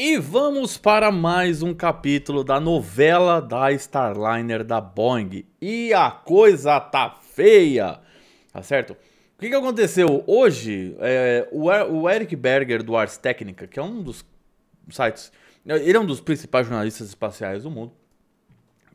E vamos para mais um capítulo da novela da Starliner da Boeing. E a coisa tá feia, tá certo? O que, que aconteceu? Hoje, é, o, er, o, Eric Berger do Ars Technica, que é um dos sites, ele é um dos principais jornalistas espaciais do mundo,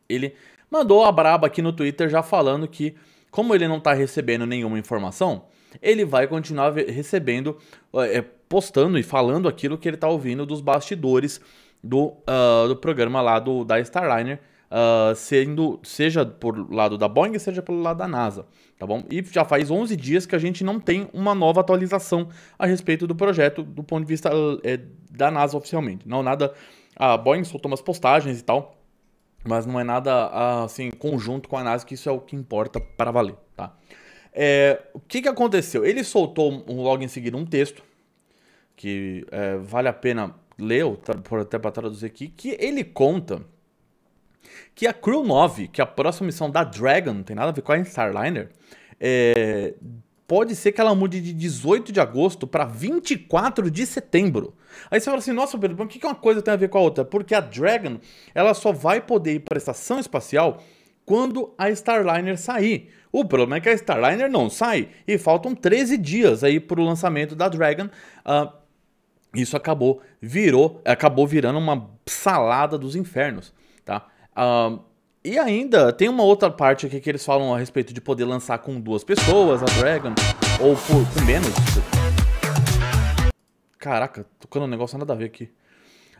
ele mandou a braba aqui no Twitter já falando que, como ele não tá recebendo nenhuma informação, ele vai continuar recebendo é, é postando e falando aquilo que ele está ouvindo dos bastidores do, uh, do programa lá do, da Starliner, uh, sendo, seja por lado da Boeing, seja pelo lado da NASA, tá bom? E já faz 11 dias que a gente não tem uma nova atualização a respeito do projeto do ponto de vista é, da NASA oficialmente. Não, nada... A Boeing soltou umas postagens e tal, mas não é nada assim conjunto com a NASA, que isso é o que importa para valer, tá? É, o que, que aconteceu? Ele soltou um, logo em seguida um texto que é, vale a pena ler, até para traduzir aqui, que ele conta que a Crew 9, que é a próxima missão da Dragon, não tem nada a ver com a Starliner, é, pode ser que ela mude de 18 de agosto para 24 de setembro. Aí você fala assim, nossa, Pedro, o que uma coisa tem a ver com a outra? Porque a Dragon, ela só vai poder ir para a estação espacial quando a Starliner sair. O problema é que a Starliner não sai e faltam 13 dias aí para o lançamento da Dragon. Uh, isso acabou virou acabou virando uma salada dos infernos, tá? Uh, e ainda tem uma outra parte aqui que eles falam a respeito de poder lançar com duas pessoas a Dragon ou por, com menos. Caraca, tocando um negócio nada a ver aqui.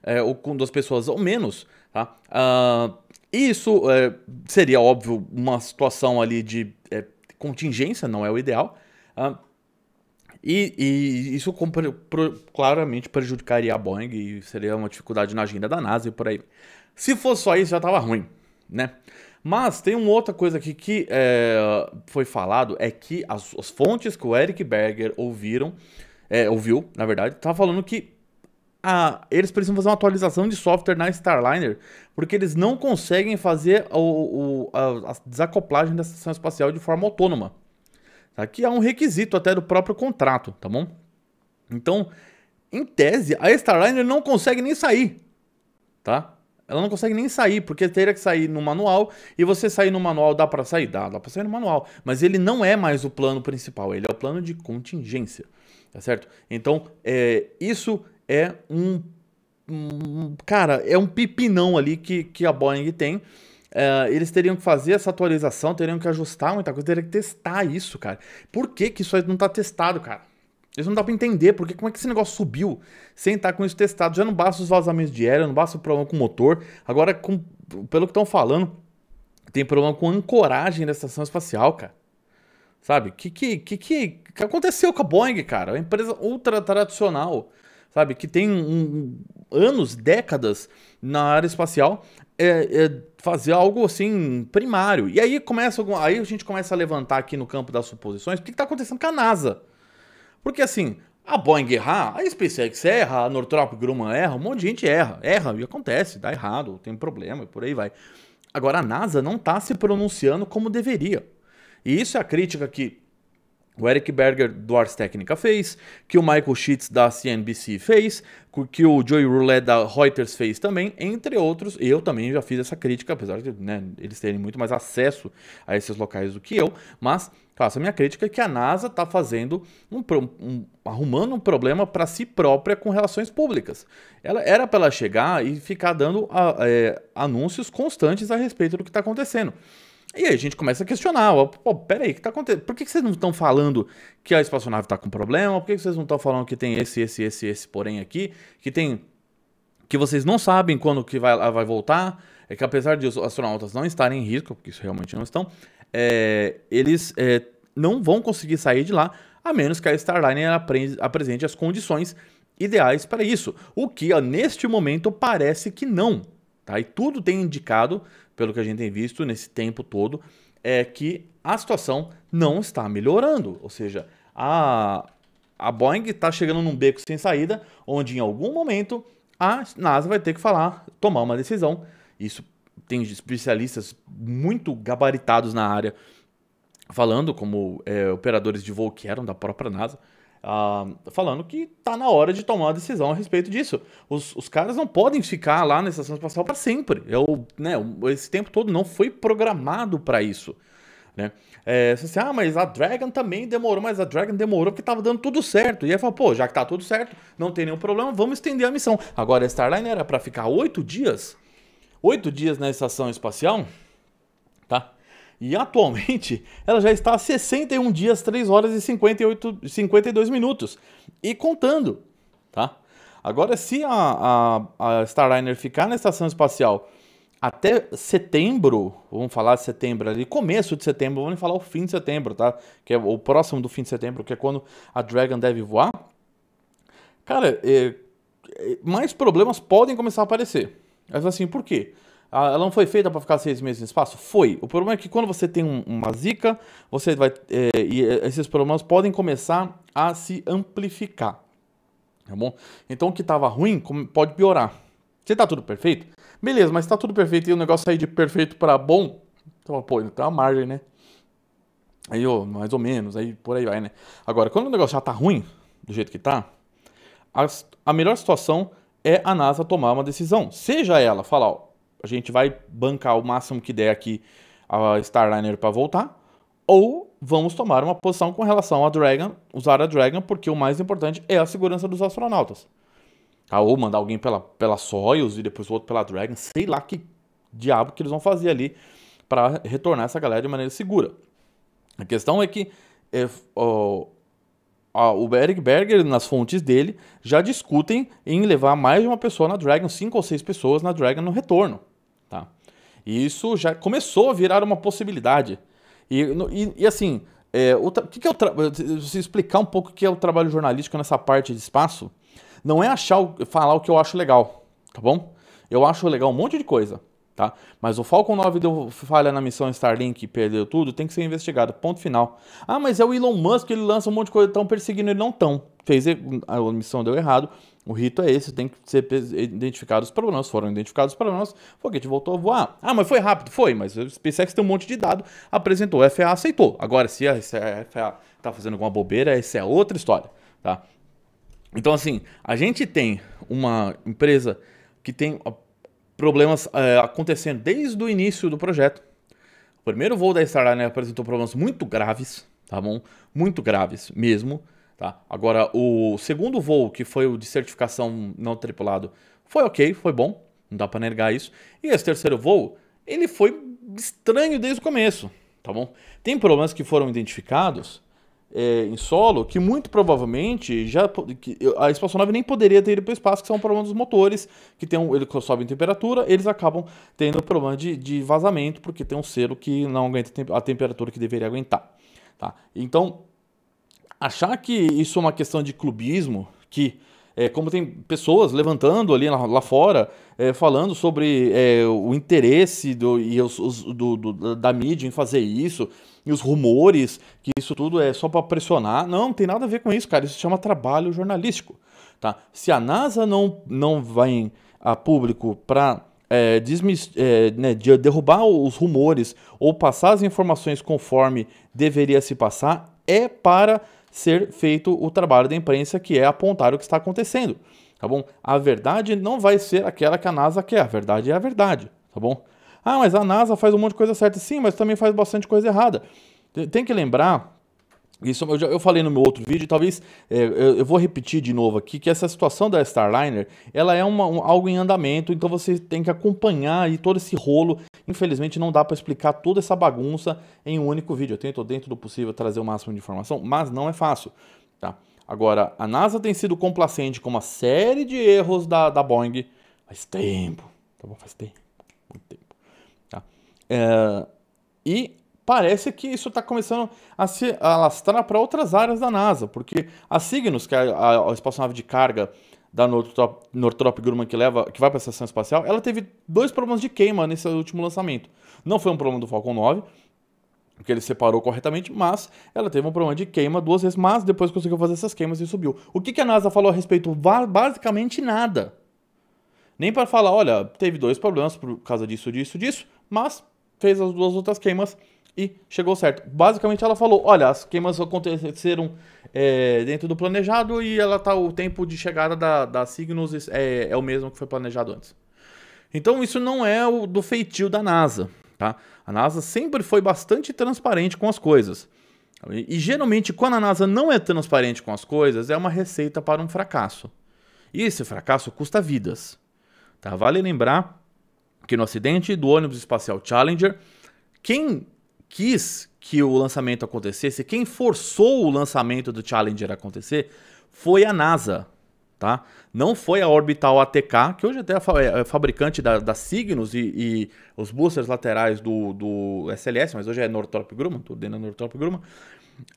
É, ou com duas pessoas ou menos, tá? Uh, isso é, seria óbvio uma situação ali de é, contingência, não é o ideal. Uh, e, e isso claramente prejudicaria a Boeing e seria uma dificuldade na agenda da NASA e por aí. Se fosse só isso, já estava ruim, né? Mas tem uma outra coisa aqui que é, foi falado, é que as, as, fontes que o Eric Berger ouviram, é, ouviu, na verdade, estava falando que a, ah, eles precisam fazer uma atualização de software na Starliner, porque eles não conseguem fazer o, o, a, a desacoplagem da estação espacial de forma autônoma. Aqui tá? há um requisito até do próprio contrato, tá bom? Então, em tese, a Starliner não consegue nem sair, tá? Ela não consegue nem sair, porque teria que sair no manual, e você sair no manual dá para sair? Dá, dá para sair no manual, mas ele não é mais o plano principal, ele é o plano de contingência, tá certo? Então, é, isso é um, um... Cara, é um pipinão ali que, que a Boeing tem, Uh, eles teriam que fazer essa atualização, teriam que ajustar muita coisa, teriam que testar isso, cara. Por que, que isso aí não tá testado, cara? Isso não dá para entender, porque como é que esse negócio subiu sem estar tá com isso testado? Já não basta os vazamentos de aéreo, não basta o problema com o motor. Agora, com, pelo que estão falando, tem problema com a ancoragem da estação espacial, cara. Sabe? O que, que, que, que, aconteceu com a Boeing, cara? É uma empresa ultra tradicional, sabe? Que tem um, anos, décadas na área espacial é, é fazer algo assim primário. E aí começa aí a gente começa a levantar aqui no campo das suposições o que está acontecendo com a NASA. Porque assim, a Boeing errar, a SpaceX erra, a Northrop Grumman erra, um monte de gente erra, erra e acontece, dá errado, tem um problema e por aí vai. Agora a NASA não está se pronunciando como deveria. E isso é a crítica que o Eric Berger do Ars Technica fez, que o Michael Sheets da CNBC fez, que o Joey Roulette da Reuters fez também, entre outros. Eu também já fiz essa crítica, apesar de né, eles terem muito mais acesso a esses locais do que eu, mas faço a minha crítica que a NASA está fazendo um, um, arrumando um problema para si própria com relações públicas. Ela era para ela chegar e ficar dando a, ah, é, anúncios constantes a respeito do que está acontecendo. E aí a gente começa a questionar, pô, peraí, o que tá acontecendo? Por que, que vocês não estão falando que a espaçonave tá com problema? Por que, que vocês não estão falando que tem esse, esse, esse, esse porém aqui? Que tem... Que vocês não sabem quando que vai, vai voltar? É que apesar de os astronautas não estarem em risco, porque isso realmente não estão, é, eles é, não vão conseguir sair de lá, a menos que a Starliner apresente as condições ideais para isso. O que, neste momento, parece que não. Tá? E tudo tem indicado pelo que a gente tem visto nesse tempo todo, é que a situação não está melhorando. Ou seja, a, a Boeing está chegando num beco sem saída, onde em algum momento a NASA vai ter que falar, tomar uma decisão. Isso tem especialistas muito gabaritados na área falando, como é, operadores de voo que eram da própria NASA, ah, falando que está na hora de tomar uma decisão a respeito disso. Os, os caras não podem ficar lá na estação espacial para sempre. Eu, é né, esse tempo todo não foi programado para isso. Né? É, você assim, ah, mas a Dragon também demorou, mas a Dragon demorou porque estava dando tudo certo. E aí fala, pô, já que está tudo certo, não tem nenhum problema, vamos estender a missão. Agora, a Starline era para ficar oito dias, oito dias na estação espacial, tá? E atualmente ela já está há 61 dias, 3 horas e 58, 52 minutos. E contando, tá? Agora, se a, a, a Starliner ficar na estação espacial até setembro, vamos falar de setembro ali, começo de setembro, vamos falar o fim de setembro, tá? Que é o próximo do fim de setembro, que é quando a Dragon deve voar. Cara, é, é, mais problemas podem começar a aparecer. Mas assim, por quê? Ah, ela não foi feita para ficar seis meses no espaço? Foi. O problema é que quando você tem um, uma zica, você vai. É, e eh, esses problemas podem começar a se amplificar. Tá bom? Então o que estava ruim pode piorar. Se tá tudo perfeito, beleza, mas tá tudo perfeito e o negócio sair de perfeito para bom, então, pô, tem tá uma margem, né? Aí, ó, mais ou menos, aí por aí vai, né? Agora, quando o negócio já tá ruim, do jeito que tá, a, a melhor situação é a NASA tomar uma decisão. Seja ela falar, ó, a gente vai bancar o máximo que der aqui a Starliner para voltar, ou vamos tomar uma posição com relação a Dragon, usar a Dragon, porque o mais importante é a segurança dos astronautas. Tá? Ou mandar alguém pela, pela Soyuz e depois o outro pela Dragon, sei lá que diabo que eles vão fazer ali para retornar essa galera de maneira segura. A questão é que é, ó, o Eric Berger, nas fontes dele, já discutem em levar mais de uma pessoa na Dragon, cinco ou seis pessoas na Dragon no retorno. Tá? E isso já começou a virar uma possibilidade. E, e, e assim, é, o que, que é o se explicar um pouco o que é o trabalho jornalístico nessa parte de espaço, não é achar falar o que eu acho legal, tá bom? Eu acho legal um monte de coisa, tá? Mas o Falcon 9 deu falha na missão Starlink, perdeu tudo, tem que ser investigado, ponto final. Ah, mas é o Elon Musk, ele lança um monte de coisa, estão perseguindo ele, não estão fez a omissão deu errado. O rito é esse, tem que ser identificados os problemas. Foram identificados os problemas, o foguete voltou a voar. Ah, mas foi rápido? Foi, mas o SpaceX tem um monte de dado, apresentou, a FAA aceitou. Agora, se a FAA está fazendo alguma bobeira, essa é outra história, tá? Então, assim, a gente tem uma empresa que tem problemas é, acontecendo desde o início do projeto. O primeiro voo da Starliner apresentou problemas muito graves, tá bom? Muito graves mesmo. Tá? Agora, o segundo voo, que foi o de certificação não tripulado, foi ok, foi bom, não dá para negar isso. E esse terceiro voo, ele foi estranho desde o começo, tá bom? Tem problemas que foram identificados é, em solo que muito provavelmente já a espaçonave nem poderia ter ido para o espaço, que são problemas dos motores, que tem um, eles sobem temperatura, eles acabam tendo problema de, de vazamento, porque tem um selo que não aguenta a temperatura que deveria aguentar, tá? Então, achar que isso é uma questão de clubismo, que é, como tem pessoas levantando ali lá, lá fora, é, falando sobre é, o interesse do, e os, os do, do, da mídia em fazer isso, e os rumores, que isso tudo é só para pressionar. Não, não tem nada a ver com isso, cara. Isso se chama trabalho jornalístico. Tá? Se a NASA não, não vai a público para é, é, né, de derrubar os rumores ou passar as informações conforme deveria se passar, é para ser feito o trabalho da imprensa, que é apontar o que está acontecendo, tá bom? A verdade não vai ser aquela que a NASA quer, a verdade é a verdade, tá bom? Ah, mas a NASA faz um monte de coisa certa, sim, mas também faz bastante coisa errada. Tem que lembrar isso eu, já, eu falei no meu outro vídeo, talvez é, eu, eu, vou repetir de novo aqui, que essa situação da Starliner, ela é uma, um, algo em andamento, então você tem que acompanhar aí todo esse rolo. Infelizmente não dá para explicar toda essa bagunça em um único vídeo. Eu tento dentro do possível trazer o máximo de informação, mas não é fácil, tá? Agora, a NASA tem sido complacente com uma série de erros da, da Boeing faz tempo, tá bom? Faz tempo, muito tempo, tá? É, e parece que isso está começando a se alastrar para outras áreas da NASA, porque a Cygnus, que é a, a espaçonave de carga da Northrop, Northrop Grumman que leva, que vai para a estação espacial, ela teve dois problemas de queima nesse último lançamento. Não foi um problema do Falcon 9, porque ele separou corretamente, mas ela teve um problema de queima duas vezes, mas depois conseguiu fazer essas queimas e subiu. O que, que a NASA falou a respeito? Basicamente nada. Nem para falar, olha, teve dois problemas por causa disso, disso, disso, mas fez as duas outras queimas e chegou certo. Basicamente, ela falou: olha, as queimas aconteceram é, dentro do planejado e ela tá o tempo de chegada da, da signos é, é, o mesmo que foi planejado antes. Então, isso não é o do feitio da NASA. Tá? A NASA sempre foi bastante transparente com as coisas. E, e geralmente, quando a NASA não é transparente com as coisas, é uma receita para um fracasso. E esse fracasso custa vidas. Tá? Vale lembrar que no acidente do ônibus espacial Challenger, quem quis que o lançamento acontecesse, quem forçou o lançamento do Challenger a acontecer foi a NASA, tá? Não foi a Orbital ATK, que hoje até é, é, é fabricante da, da Cygnus e, e, os boosters laterais do, do SLS, mas hoje é Northrop Grumman, dentro da Northrop Grumman.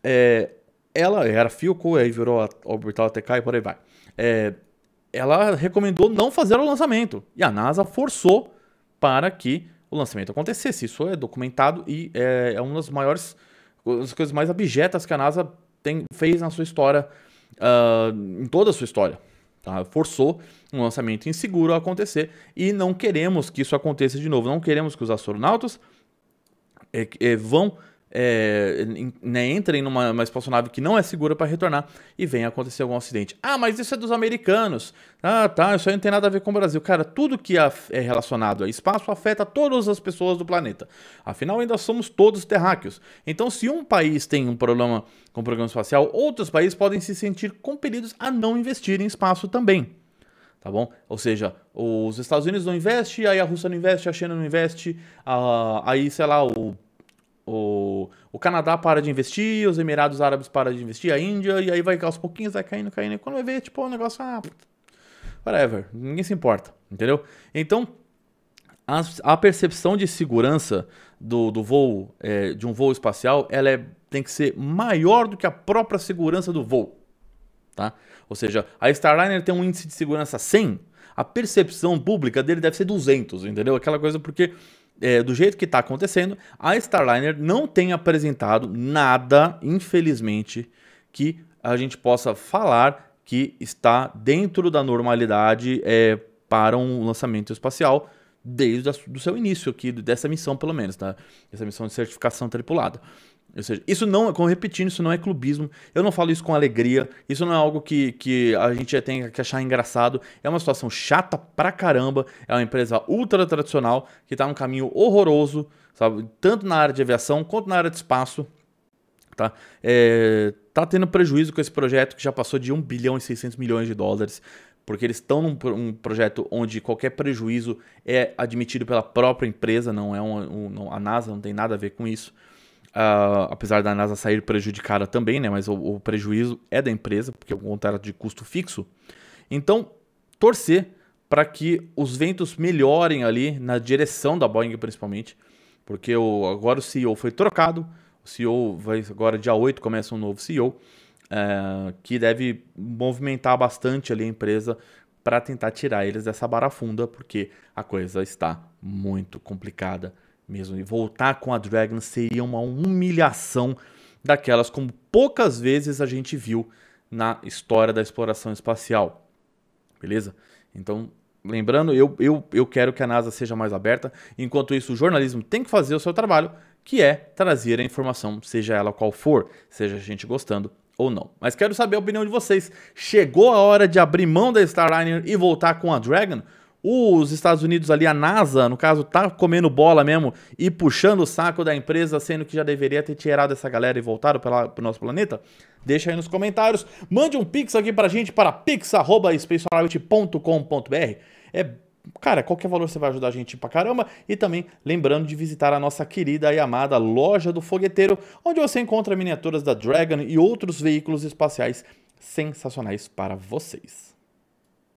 É, ela era Philco, aí virou a Orbital ATK e por aí vai. É, ela recomendou não fazer o lançamento e a NASA forçou para que o lançamento acontecesse. Isso é documentado e é, é uma das maiores, das coisas mais abjetas que a NASA tem, fez na sua história, uh, em toda a sua história. Tá? Forçou um lançamento inseguro a acontecer e não queremos que isso aconteça de novo. Não queremos que os astronautas é, é, vão é, né, entrem numa uma espaçonave que não é segura para retornar e venha acontecer algum acidente. Ah, mas isso é dos americanos. Ah, tá, isso aí não tem nada a ver com o Brasil. Cara, tudo que é relacionado a espaço afeta todas as pessoas do planeta. Afinal, ainda somos todos terráqueos. Então, se um país tem um problema com o programa espacial, outros países podem se sentir compelidos a não investir em espaço também tá bom? Ou seja, os Estados Unidos não investem, aí a Rússia não investe, a China não investe, aí, sei lá, o o, o Canadá para de investir, os Emirados Árabes para de investir, a Índia, e aí vai aos pouquinhos, vai caindo, caindo. E quando vai ver, tipo, o negócio, ah, whatever, ninguém se importa, entendeu? Então, a, a percepção de segurança do, do voo, é, de um voo espacial, ela é, tem que ser maior do que a própria segurança do voo, tá? Ou seja, a Starliner tem um índice de segurança 100, a percepção pública dele deve ser 200, entendeu? Aquela coisa porque é, do jeito que está acontecendo, a Starliner não tem apresentado nada, infelizmente, que a gente possa falar que está dentro da normalidade é, para um lançamento espacial desde o seu início aqui, dessa missão pelo menos, tá? Essa missão de certificação tripulada. Ou seja, isso não, como repetindo, isso não é clubismo. Eu não falo isso com alegria. Isso não é algo que, que a gente tem que achar engraçado. É uma situação chata pra caramba. É uma empresa ultra tradicional que tá num caminho horroroso, sabe? Tanto na área de aviação quanto na área de espaço. Tá? É, tá tendo prejuízo com esse projeto que já passou de 1 bilhão e 600 milhões de dólares porque eles estão num um projeto onde qualquer prejuízo é admitido pela própria empresa, não é um, um, a NASA não tem nada a ver com isso. Uh, apesar da NASA sair prejudicada também, né? Mas o, o prejuízo é da empresa, porque é um contrato de custo fixo. Então, torcer para que os ventos melhorem ali na direção da Boeing, principalmente, porque o, agora o CEO foi trocado. O CEO vai agora, dia 8, começa um novo CEO, uh, eh, que deve movimentar bastante ali a empresa para tentar tirar eles dessa barafunda, porque a coisa está muito complicada mesmo. E voltar com a Dragon seria uma humilhação daquelas como poucas vezes a gente viu na história da exploração espacial. Beleza? Então, lembrando, eu, eu, eu quero que a NASA seja mais aberta. Enquanto isso, o jornalismo tem que fazer o seu trabalho, que é trazer a informação, seja ela qual for, seja a gente gostando ou não. Mas quero saber a opinião de vocês. Chegou a hora de abrir mão da Starliner e voltar com a Dragon? os Estados Unidos ali, a NASA, no caso, tá comendo bola mesmo e puxando o saco da empresa, sendo que já deveria ter tirado essa galera e voltado para o nosso planeta? Deixa aí nos comentários. Mande um pix aqui pra gente para pix.spaceorbit.com.br. É cara, qualquer é valor você vai ajudar a gente pra caramba. E também lembrando de visitar a nossa querida e amada loja do fogueteiro, onde você encontra miniaturas da Dragon e outros veículos espaciais sensacionais para vocês.